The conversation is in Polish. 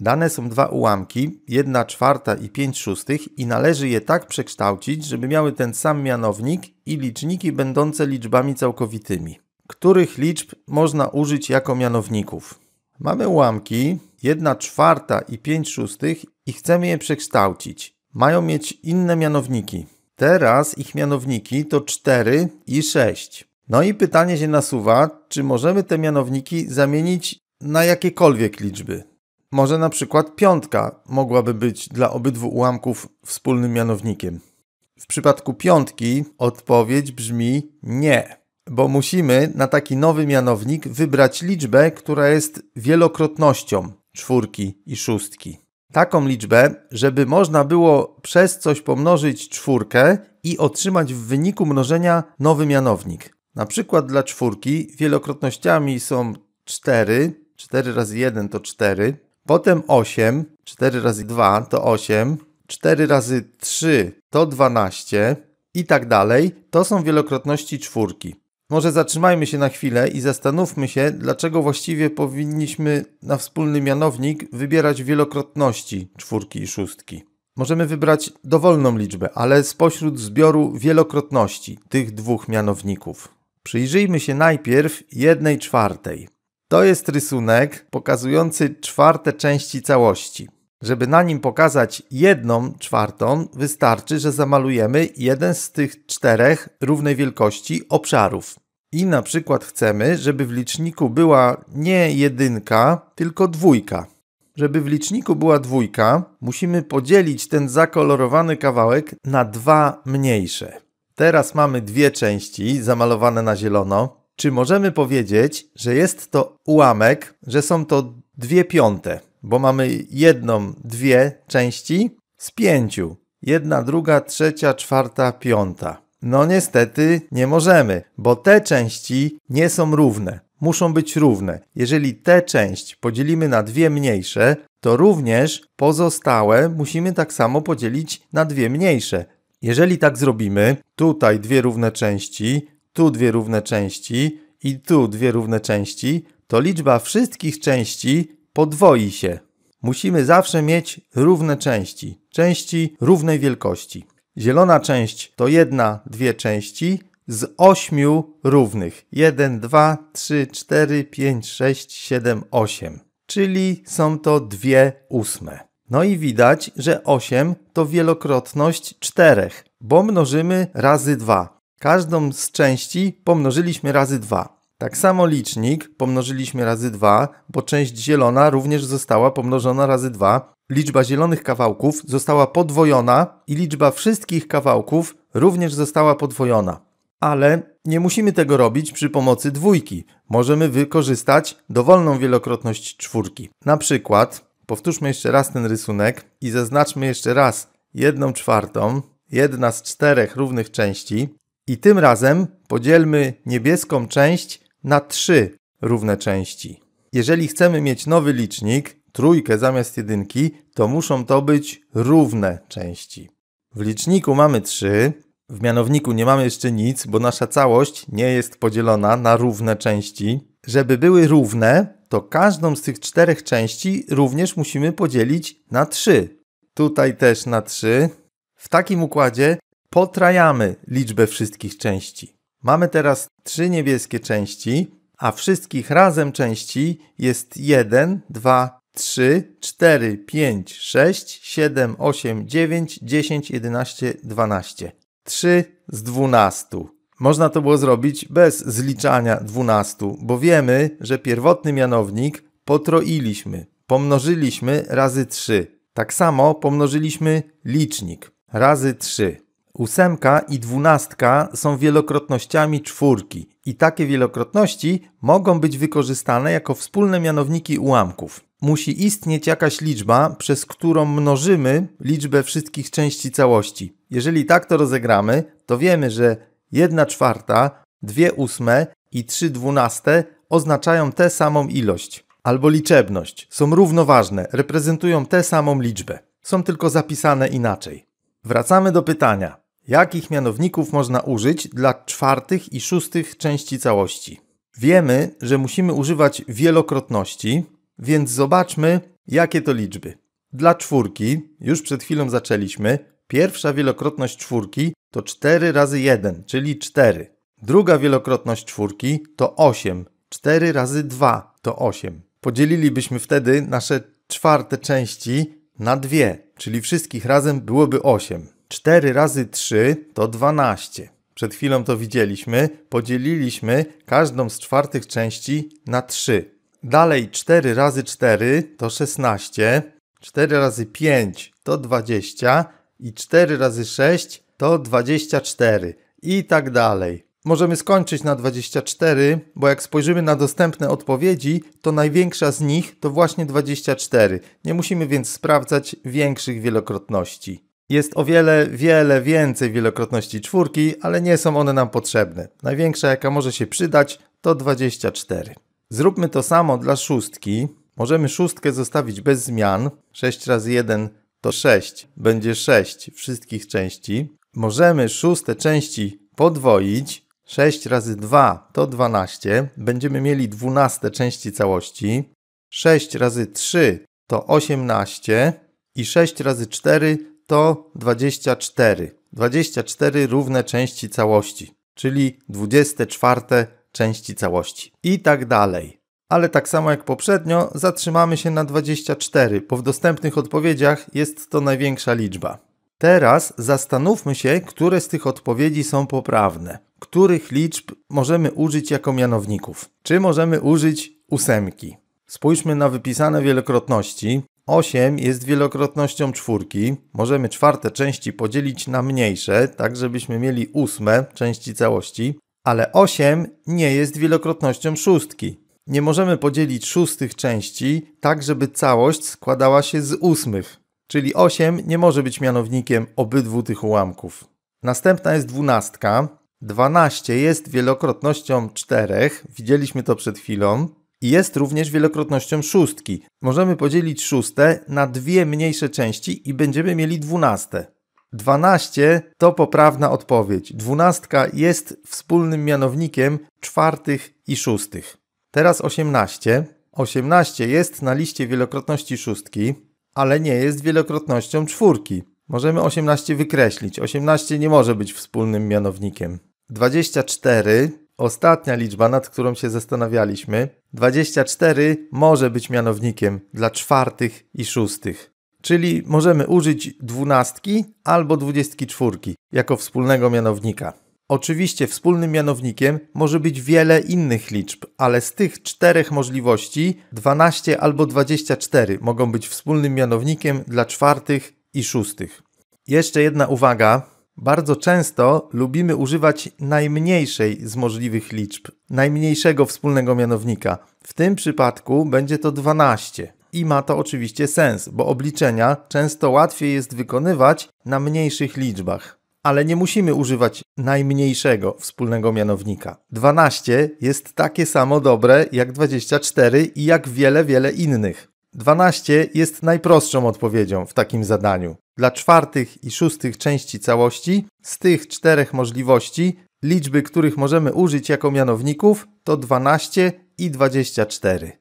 Dane są dwa ułamki, 1 czwarta i 5 szóstych i należy je tak przekształcić, żeby miały ten sam mianownik i liczniki będące liczbami całkowitymi. Których liczb można użyć jako mianowników? Mamy ułamki 1 czwarta i 5 szóstych i chcemy je przekształcić. Mają mieć inne mianowniki. Teraz ich mianowniki to 4 i 6. No i pytanie się nasuwa, czy możemy te mianowniki zamienić na jakiekolwiek liczby. Może na przykład piątka mogłaby być dla obydwu ułamków wspólnym mianownikiem. W przypadku piątki odpowiedź brzmi nie, bo musimy na taki nowy mianownik wybrać liczbę, która jest wielokrotnością czwórki i szóstki. Taką liczbę, żeby można było przez coś pomnożyć czwórkę i otrzymać w wyniku mnożenia nowy mianownik. Na przykład dla czwórki wielokrotnościami są 4, 4 razy 1 to 4, potem 8, 4 razy 2 to 8, 4 razy 3 to 12 i tak dalej, to są wielokrotności czwórki. Może zatrzymajmy się na chwilę i zastanówmy się, dlaczego właściwie powinniśmy na wspólny mianownik wybierać wielokrotności czwórki i szóstki. Możemy wybrać dowolną liczbę, ale spośród zbioru wielokrotności tych dwóch mianowników. Przyjrzyjmy się najpierw jednej czwartej. To jest rysunek pokazujący czwarte części całości. Żeby na nim pokazać jedną czwartą, wystarczy, że zamalujemy jeden z tych czterech równej wielkości obszarów. I na przykład chcemy, żeby w liczniku była nie jedynka, tylko dwójka. Żeby w liczniku była dwójka, musimy podzielić ten zakolorowany kawałek na dwa mniejsze. Teraz mamy dwie części zamalowane na zielono. Czy możemy powiedzieć, że jest to ułamek, że są to dwie piąte, bo mamy jedną, dwie części z pięciu. Jedna, druga, trzecia, czwarta, piąta. No niestety nie możemy, bo te części nie są równe. Muszą być równe. Jeżeli tę część podzielimy na dwie mniejsze, to również pozostałe musimy tak samo podzielić na dwie mniejsze. Jeżeli tak zrobimy, tutaj dwie równe części, tu dwie równe części i tu dwie równe części, to liczba wszystkich części podwoi się. Musimy zawsze mieć równe części, części równej wielkości. Zielona część to jedna, dwie części z ośmiu równych. 1, 2, 3, 4, 5, 6, 7, 8. Czyli są to dwie ósme. No i widać, że 8 to wielokrotność 4, bo mnożymy razy 2. Każdą z części pomnożyliśmy razy 2. Tak samo licznik pomnożyliśmy razy 2, bo część zielona również została pomnożona razy 2. Liczba zielonych kawałków została podwojona i liczba wszystkich kawałków również została podwojona. Ale nie musimy tego robić przy pomocy dwójki. Możemy wykorzystać dowolną wielokrotność czwórki. Na przykład, powtórzmy jeszcze raz ten rysunek i zaznaczmy jeszcze raz jedną czwartą, jedna z czterech równych części. I tym razem podzielmy niebieską część na trzy równe części. Jeżeli chcemy mieć nowy licznik, trójkę zamiast jedynki, to muszą to być równe części. W liczniku mamy trzy, w mianowniku nie mamy jeszcze nic, bo nasza całość nie jest podzielona na równe części. Żeby były równe, to każdą z tych czterech części również musimy podzielić na trzy. Tutaj też na trzy. W takim układzie potrajamy liczbę wszystkich części. Mamy teraz trzy niebieskie części, a wszystkich razem części jest 1, 2, 3, 4, 5, 6, 7, 8, 9, 10, 11, 12. 3 z 12. Można to było zrobić bez zliczania 12, bo wiemy, że pierwotny mianownik potroiliśmy, pomnożyliśmy razy 3. Tak samo pomnożyliśmy licznik razy 3. Ósemka i dwunastka są wielokrotnościami czwórki i takie wielokrotności mogą być wykorzystane jako wspólne mianowniki ułamków. Musi istnieć jakaś liczba, przez którą mnożymy liczbę wszystkich części całości. Jeżeli tak to rozegramy, to wiemy, że 1 czwarta, 2 ósme i 3 dwunaste oznaczają tę samą ilość albo liczebność. Są równoważne, reprezentują tę samą liczbę. Są tylko zapisane inaczej. Wracamy do pytania. Jakich mianowników można użyć dla czwartych i szóstych części całości? Wiemy, że musimy używać wielokrotności, więc zobaczmy, jakie to liczby. Dla czwórki, już przed chwilą zaczęliśmy, pierwsza wielokrotność czwórki to 4 razy 1, czyli 4. Druga wielokrotność czwórki to 8. 4 razy 2 to 8. Podzielilibyśmy wtedy nasze czwarte części na 2, czyli wszystkich razem byłoby 8. 4 razy 3 to 12. Przed chwilą to widzieliśmy. Podzieliliśmy każdą z czwartych części na 3. Dalej 4 razy 4 to 16. 4 razy 5 to 20. I 4 razy 6 to 24. I tak dalej. Możemy skończyć na 24, bo jak spojrzymy na dostępne odpowiedzi, to największa z nich to właśnie 24. Nie musimy więc sprawdzać większych wielokrotności. Jest o wiele, wiele więcej wielokrotności czwórki, ale nie są one nam potrzebne. Największa jaka może się przydać to 24. Zróbmy to samo dla szóstki. Możemy szóstkę zostawić bez zmian. 6 razy 1 to 6. Będzie 6 wszystkich części. Możemy szóste części podwoić. 6 razy 2 to 12. Będziemy mieli 12 części całości. 6 razy 3 to 18 i 6 razy 4 24. 24 równe części całości, czyli 24 części całości. I tak dalej. Ale tak samo jak poprzednio, zatrzymamy się na 24, bo w dostępnych odpowiedziach jest to największa liczba. Teraz zastanówmy się, które z tych odpowiedzi są poprawne. Których liczb możemy użyć jako mianowników? Czy możemy użyć ósemki? Spójrzmy na wypisane wielokrotności. 8 jest wielokrotnością czwórki. Możemy czwarte części podzielić na mniejsze, tak żebyśmy mieli ósme części całości, ale 8 nie jest wielokrotnością szóstki. Nie możemy podzielić szóstych części tak, żeby całość składała się z ósmych, czyli 8 nie może być mianownikiem obydwu tych ułamków. Następna jest dwunastka. 12 jest wielokrotnością 4, widzieliśmy to przed chwilą. Jest również wielokrotnością szóstki. Możemy podzielić szóste na dwie mniejsze części i będziemy mieli dwunaste. 12 to poprawna odpowiedź. Dwunastka jest wspólnym mianownikiem czwartych i szóstych. Teraz 18. 18 jest na liście wielokrotności szóstki, ale nie jest wielokrotnością czwórki. Możemy 18 wykreślić. 18 nie może być wspólnym mianownikiem. 24 Ostatnia liczba, nad którą się zastanawialiśmy, 24 może być mianownikiem dla czwartych i szóstych. Czyli możemy użyć dwunastki albo dwudziestki czwórki jako wspólnego mianownika. Oczywiście wspólnym mianownikiem może być wiele innych liczb, ale z tych czterech możliwości 12 albo 24 mogą być wspólnym mianownikiem dla czwartych i szóstych. Jeszcze jedna uwaga, bardzo często lubimy używać najmniejszej z możliwych liczb, najmniejszego wspólnego mianownika. W tym przypadku będzie to 12. I ma to oczywiście sens, bo obliczenia często łatwiej jest wykonywać na mniejszych liczbach. Ale nie musimy używać najmniejszego wspólnego mianownika. 12 jest takie samo dobre jak 24 i jak wiele, wiele innych. 12 jest najprostszą odpowiedzią w takim zadaniu. Dla czwartych i szóstych części całości, z tych czterech możliwości, liczby, których możemy użyć jako mianowników, to 12 i 24.